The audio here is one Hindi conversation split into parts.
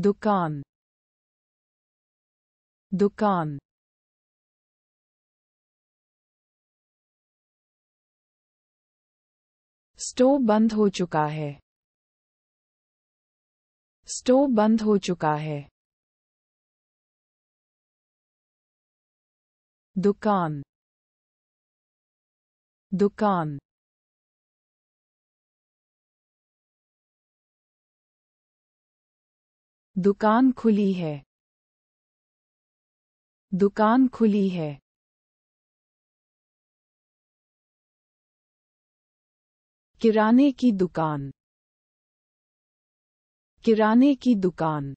दुकान दुकान स्टोव बंद हो चुका है स्टोव बंद हो चुका है दुकान दुकान दुकान खुली है दुकान खुली है किराने की दुकान किराने की दुकान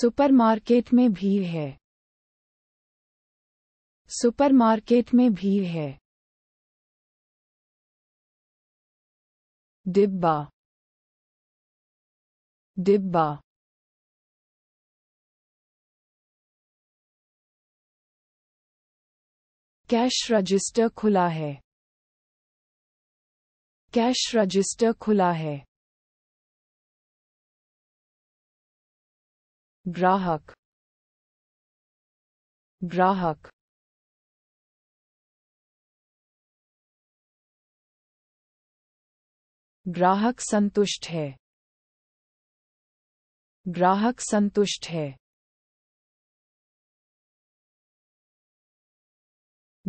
सुपरमार्केट में भीड़ है सुपरमार्केट में भीड़ है डिब्बा डिब्बा कैश रजिस्टर खुला है कैश रजिस्टर खुला है ग्राहक ग्राहक ग्राहक संतुष्ट है ग्राहक संतुष्ट है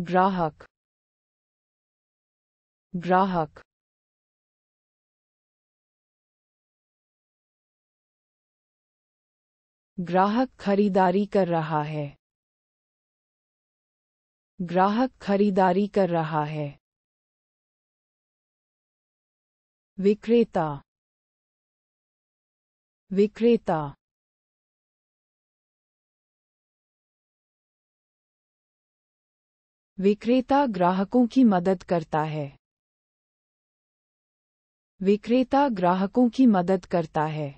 ग्राहक ग्राहक ग्राहक खरीदारी कर रहा है ग्राहक खरीदारी कर रहा है विक्रेता विक्रेता विक्रेता ग्राहकों की मदद करता है विक्रेता ग्राहकों की मदद करता है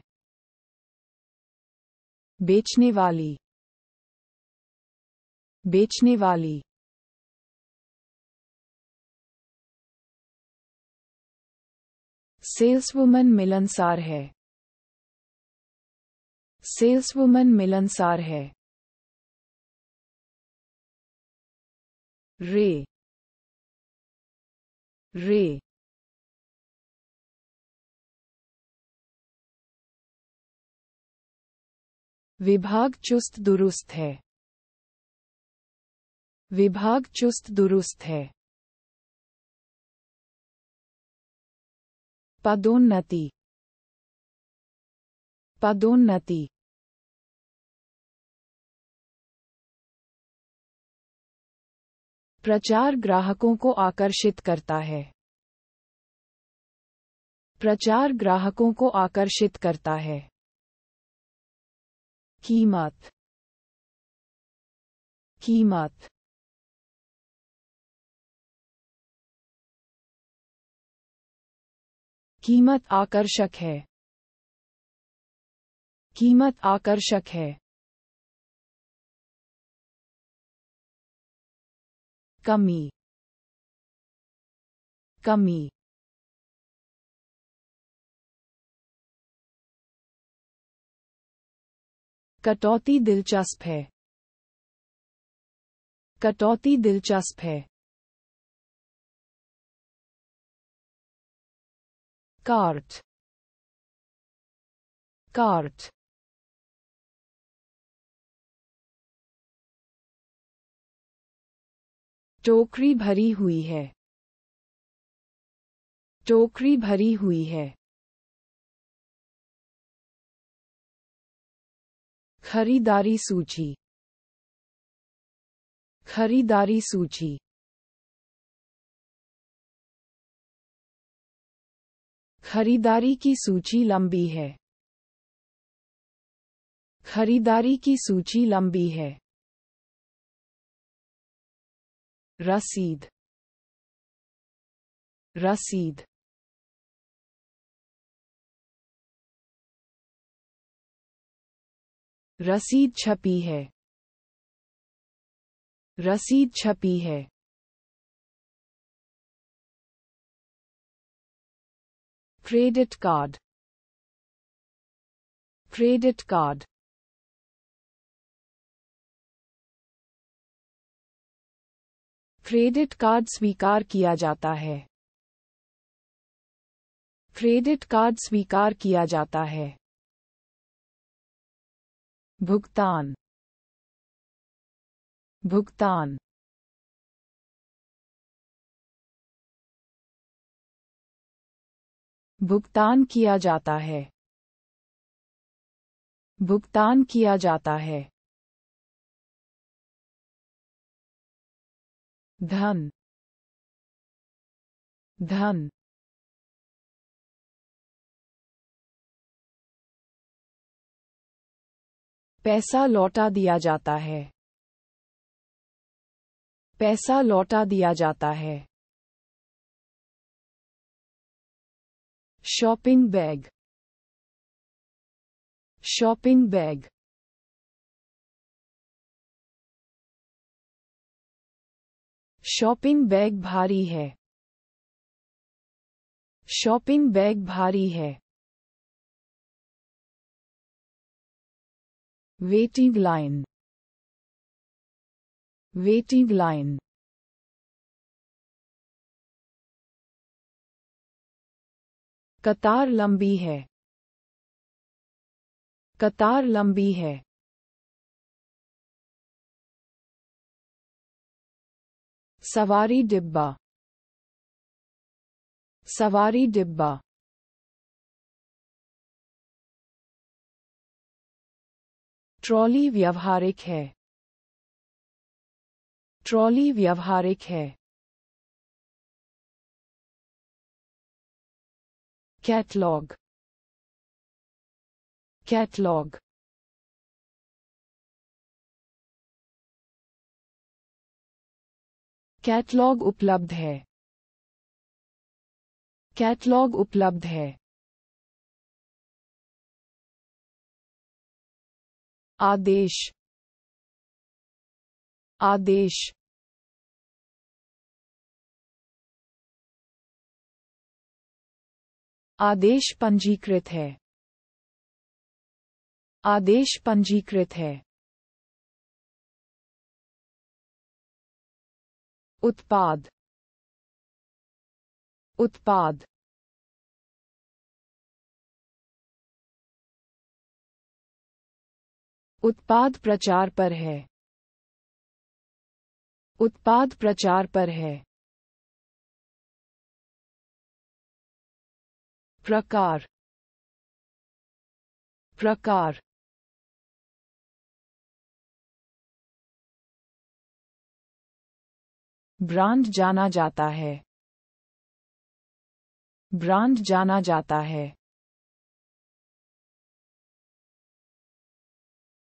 बेचने वाली बेचने वाली सेल्सवुमन मिलनसार है सेल्सवुमन मिलनसार है रे रे विभाग चुस्त दुरुस्त है विभाग चुस्त दुरुस्त है पदोन्नति पदोन्नति प्रचार ग्राहकों को आकर्षित करता है प्रचार ग्राहकों को आकर्षित करता है कीमत कीमत कीमत आकर्षक है कीमत आकर्षक है कमी कमी कटौती दिलचस्प है कटौती दिलचस्प है kart kart टोकरी भरी हुई है टोकरी भरी हुई है खरीदारी सूची खरीदारी सूची खरीदारी की सूची लंबी है खरीदारी की सूची लंबी है रसीद रसीद रसीद छपी है रसीद छपी है credit card credit card credit card स्वीकार किया जाता है क्रेडिट कार्ड स्वीकार किया जाता है भुगतान भुगतान भुगतान किया जाता है भुगतान किया जाता है धन धन पैसा लौटा दिया जाता है पैसा लौटा दिया जाता है shopping bag shopping bag shopping bag भारी है शॉपिंग बैग भारी है वेटिंग लाइन वेटिंग लाइन कतार लंबी है कतार लंबी है सवारी डिब्बा सवारी डिब्बा ट्रॉली व्यवहारिक है ट्रॉली व्यवहारिक है catalog catalog कैटलॉग उपलब्ध है कैटलॉग उपलब्ध है आदेश आदेश आदेश पंजीकृत है आदेश पंजीकृत है उत्पाद उत्पाद उत्पाद प्रचार पर है उत्पाद प्रचार पर है प्रकार प्रकार ब्रांड जाना जाता है ब्रांड जाना जाता है